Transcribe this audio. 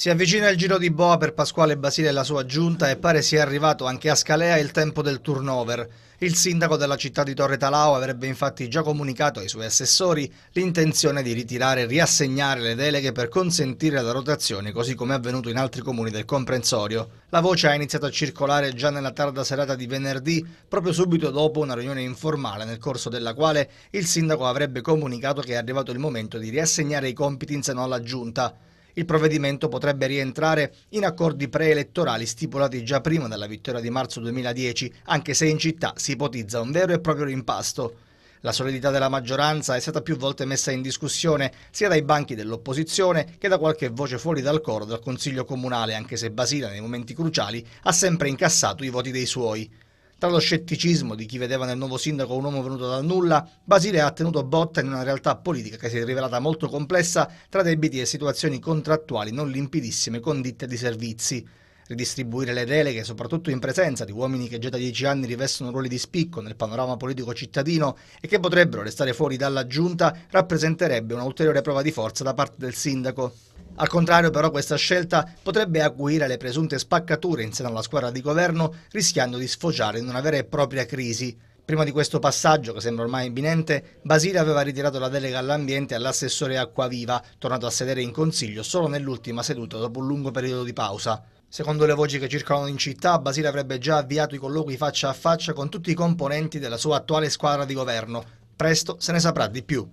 Si avvicina il giro di boa per Pasquale Basile e la sua giunta e pare sia arrivato anche a Scalea il tempo del turnover. Il sindaco della città di Torre Talao avrebbe infatti già comunicato ai suoi assessori l'intenzione di ritirare e riassegnare le deleghe per consentire la rotazione così come è avvenuto in altri comuni del comprensorio. La voce ha iniziato a circolare già nella tarda serata di venerdì, proprio subito dopo una riunione informale nel corso della quale il sindaco avrebbe comunicato che è arrivato il momento di riassegnare i compiti in seno alla giunta. Il provvedimento potrebbe rientrare in accordi preelettorali stipulati già prima della vittoria di marzo 2010, anche se in città si ipotizza un vero e proprio rimpasto. La solidità della maggioranza è stata più volte messa in discussione sia dai banchi dell'opposizione che da qualche voce fuori dal coro del Consiglio Comunale, anche se Basila nei momenti cruciali ha sempre incassato i voti dei suoi. Tra lo scetticismo di chi vedeva nel nuovo sindaco un uomo venuto dal nulla, Basilea ha tenuto botta in una realtà politica che si è rivelata molto complessa tra debiti e situazioni contrattuali non limpidissime con ditte di servizi ridistribuire le deleghe, soprattutto in presenza di uomini che già da dieci anni rivestono ruoli di spicco nel panorama politico cittadino e che potrebbero restare fuori dalla giunta, rappresenterebbe un'ulteriore prova di forza da parte del sindaco. Al contrario però questa scelta potrebbe acuire le presunte spaccature in seno alla squadra di governo, rischiando di sfociare in una vera e propria crisi. Prima di questo passaggio, che sembra ormai imminente, Basile aveva ritirato la delega all'ambiente all'assessore Acquaviva, tornato a sedere in consiglio solo nell'ultima seduta dopo un lungo periodo di pausa. Secondo le voci che circolano in città, Basile avrebbe già avviato i colloqui faccia a faccia con tutti i componenti della sua attuale squadra di governo. Presto se ne saprà di più.